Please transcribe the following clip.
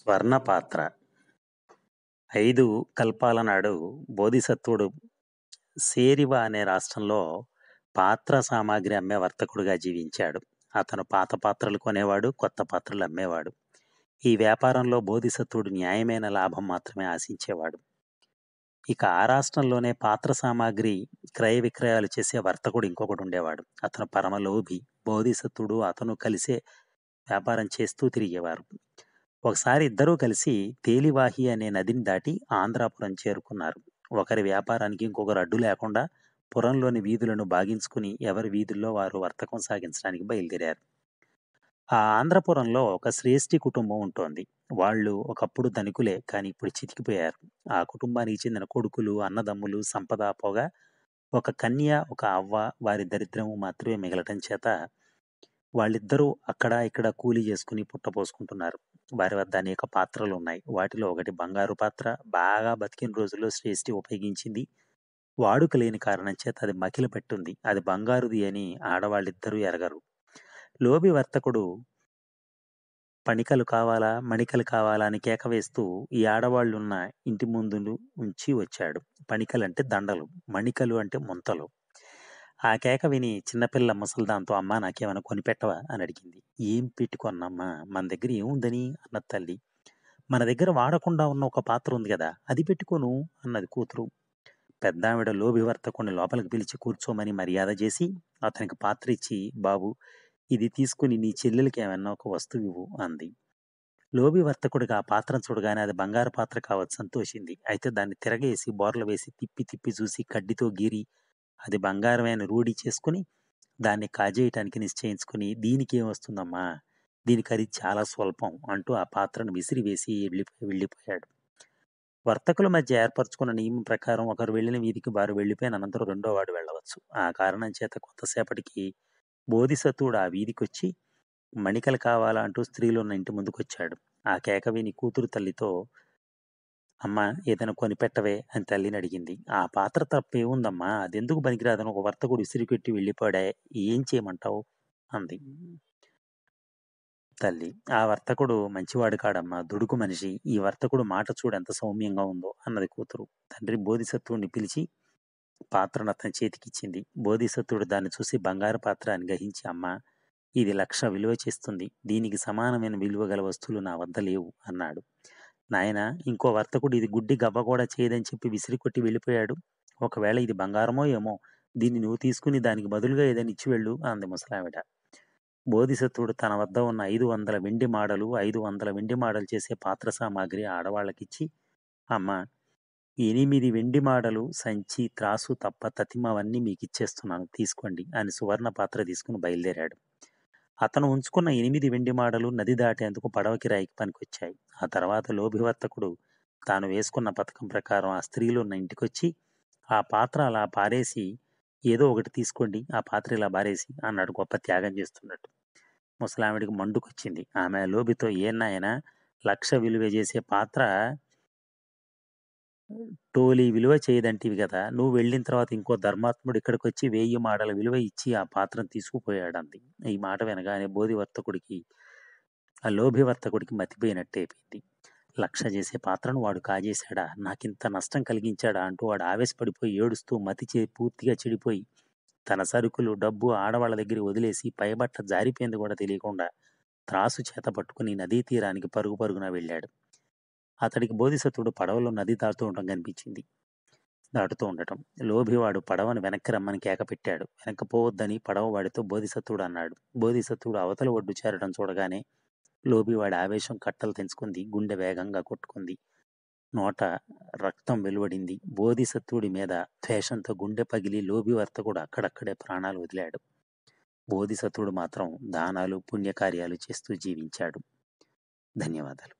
స్వర్ణ పాత్ర ఐదు కల్పాల నాడు బోధిసత్వుడు సేరివ అనే రాష్ట్రంలో పాత్ర సామాగ్రి అమ్మే వర్తకుడుగా జీవించాడు అతను పాత పాత్రలు కొనేవాడు కొత్త పాత్రలు అమ్మేవాడు ఈ వ్యాపారంలో బోధిసత్వుడు న్యాయమైన లాభం మాత్రమే ఆశించేవాడు ఇక ఆ రాష్ట్రంలోనే పాత్ర సామాగ్రి క్రయ విక్రయాలు చేసే వర్తకుడు ఇంకొకడు ఉండేవాడు అతను పరమలోభి బోధిసత్వుడు అతను కలిసే వ్యాపారం చేస్తూ తిరిగేవారు ఒకసారి ఇద్దరూ కలిసి తేలివాహి అనే నదిని దాటి ఆంధ్రాపురం చేరుకున్నారు ఒకరి వ్యాపారానికి ఇంకొకరు అడ్డు లేకుండా పురంలోని వీధులను బాగించుకుని ఎవరి వీధుల్లో వారు వర్తకం సాగించడానికి బయలుదేరారు ఆ ఆంధ్రపురంలో ఒక శ్రేష్ఠి కుటుంబం ఉంటోంది వాళ్ళు ఒకప్పుడు ధనికులే కానీ ఇప్పుడు చితికిపోయారు ఆ కుటుంబానికి చెందిన కొడుకులు అన్నదమ్ములు సంపద పోగా ఒక కన్య ఒక అవ్వ వారి దరిద్రము మాత్రమే మిగలటం చేత వాళ్ళిద్దరూ అక్కడ ఇక్కడ కూలీ చేసుకుని పుట్టపోసుకుంటున్నారు వారి వద్ద అనేక పాత్రలు ఉన్నాయి వాటిలో ఒకటి బంగారు పాత్ర బాగా బతికిన రోజుల్లో శ్రేష్ఠి ఉపయోగించింది వాడుక లేని కారణం చేత అది మకిలి పెట్టుంది అది బంగారుది అని ఆడవాళ్ళిద్దరూ ఎరగరు లోబి వర్తకుడు పణికలు కావాలా మణికలు కావాలా అని కేక వేస్తూ ఈ ఆడవాళ్ళున్న ఇంటి ముందు ఉంచి వచ్చాడు పణికలు అంటే దండలు మణికలు అంటే ముంతలు ఆ కేక విని చిన్నపిల్ల ముసల్దాంతో అమ్మా నాకేమైనా కొనిపెట్టవా అని అడిగింది ఏం పెట్టుకొన్నమ్మా మన దగ్గర ఏముందని అన్న తల్లి మన దగ్గర వాడకుండా ఉన్న ఒక పాత్ర ఉంది కదా అది పెట్టుకోను అన్నది కూతురు పెద్దావిడ వర్తకుని లోపలికి పిలిచి కూర్చోమని మర్యాద చేసి అతనికి పాత్ర ఇచ్చి బాబు ఇది తీసుకుని నీ చెల్లెలకి ఏమైనా ఒక వస్తువు ఇవ్వు అంది లోభివర్తకుడిగా ఆ పాత్రను చూడగానే అది బంగారు పాత్ర కావచ్చు సంతోషింది అయితే దాన్ని తిరగేసి బోర్లు వేసి తిప్పి తిప్పి చూసి కడ్డితో గీరి అది బంగారమైన రూఢి చేసుకుని దాన్ని కాజేయటానికి నిశ్చయించుకుని దీనికి ఏమొస్తుందమ్మా దీనికి అది చాలా స్వల్పం అంటూ ఆ పాత్రను విసిరివేసి వెళ్ళిపోయి వెళ్ళిపోయాడు వర్తకుల మధ్య ఏర్పరచుకున్న నియమం ప్రకారం ఒకరు వెళ్ళిన వీధికి వారు వెళ్ళిపోయిన అనంతరం రెండో వాడు వెళ్ళవచ్చు ఆ కారణం చేత కొంతసేపటికి బోధిసత్తుడు ఆ వీధికి వచ్చి మణికలు కావాలా అంటూ స్త్రీలున్న ఇంటి ముందుకొచ్చాడు ఆ కేక విని కూతురు తల్లితో అమ్మ ఏదైనా కొనిపెట్టవే అని తల్లిని అడిగింది ఆ పాత్ర ఉందమ్మా అదెందుకు పనికిరాదని ఒక వర్తకుడు విసిరికెట్టి వెళ్ళిపోడే ఏం చేయమంటావు అంది తల్లి ఆ వర్తకుడు మంచివాడు కాడమ్మా దుడుకు మనిషి ఈ వర్తకుడు మాట చూడు ఎంత సౌమ్యంగా ఉందో అన్నది కూతురు తండ్రి బోధిసత్వుడిని పిలిచి పాత్రను అతని చేతికిచ్చింది బోధిసత్వుడు దాన్ని చూసి బంగారు అని గ్రహించి అమ్మ ఇది లక్ష విలువ చేస్తుంది దీనికి సమానమైన విలువ గల వస్తువులు నా వద్ద లేవు అన్నాడు నాయన ఇంకో వర్తకుడు ఇది గుడ్డి గవ్వ కూడా చేయదని చెప్పి విసిరి కొట్టి వెళ్ళిపోయాడు ఒకవేళ ఇది బంగారమో ఏమో దీన్ని నువ్వు తీసుకుని దానికి బదులుగా ఏదైనా ఇచ్చి వెళ్ళు అంది ముసలావిడ బోధిసత్వుడు తన వద్ద ఉన్న ఐదు వందల వెండి మాడలు ఐదు వందల వెండి మాడలు చేసే పాత్ర సామాగ్రి ఆడవాళ్ళకిచ్చి అమ్మ ఎనిమిది వెండి మాడలు సంచి త్రాసు తప్ప తతిమవన్నీ మీకు ఇచ్చేస్తున్నాను తీసుకోండి అని సువర్ణ పాత్ర తీసుకుని బయలుదేరాడు అతను ఉంచుకున్న ఎనిమిది వెండి మాడలు నది దాటేందుకు పడవకి రాయికి పనికొచ్చాయి ఆ తర్వాత లోభివర్తకుడు తాను వేసుకున్న పథకం ప్రకారం ఆ స్త్రీలున్న ఇంటికొచ్చి ఆ పాత్ర అలా పారేసి ఏదో ఒకటి తీసుకోండి ఆ పాత్ర ఇలా బారేసి అన్నాడు గొప్ప త్యాగం చేస్తున్నట్టు ముసలామిడికి మండుకొచ్చింది ఆమె లోబితో ఏనాయన లక్ష విలువ చేసే పాత్ర టోలీ విలువ చేయదంటివి కదా నువ్వు వెళ్ళిన తర్వాత ఇంకో ధర్మాత్ముడు ఇక్కడికి వచ్చి వెయ్యి మాటల విలువ ఇచ్చి ఆ పాత్రను తీసుకుపోయాడు అంది ఈ మాట వినగానే బోధివర్తకుడికి ఆ లోభివర్తకుడికి మతిపోయినట్టే అయిపోయింది లక్ష చేసే పాత్రను వాడు కాజేశాడా నాకింత నష్టం కలిగించాడా అంటూ వాడు ఆవేశపడిపోయి ఏడుస్తూ మతి చే పూర్తిగా చెడిపోయి తన సరుకులు డబ్బు ఆడవాళ్ళ దగ్గర వదిలేసి పైబట్ట జారిపోయింది కూడా తెలియకుండా త్రాసు చేత పట్టుకుని నదీ తీరానికి పరుగు పరుగున వెళ్ళాడు అతడికి బోధిసత్వుడు పడవలో నది దాటుతూ ఉండటం కనిపించింది దాటుతూ ఉండటం లోభివాడు పడవను వెనక్కి రమ్మని కేక పెట్టాడు వెనక్కి పడవ పడవవాడితో బోధిసత్వుడు అన్నాడు బోధిసత్వుడు అవతల ఒడ్డు చేరడం చూడగానే లోభివాడి ఆవేశం కట్టలు తెంచుకుంది గుండె వేగంగా కొట్టుకుంది నోట రక్తం వెలువడింది బోధిసత్వుడి మీద ద్వేషంతో గుండె పగిలి లోభివర్త కూడా అక్కడక్కడే ప్రాణాలు వదిలాడు బోధిసత్వుడు మాత్రం దానాలు పుణ్యకార్యాలు చేస్తూ జీవించాడు ధన్యవాదాలు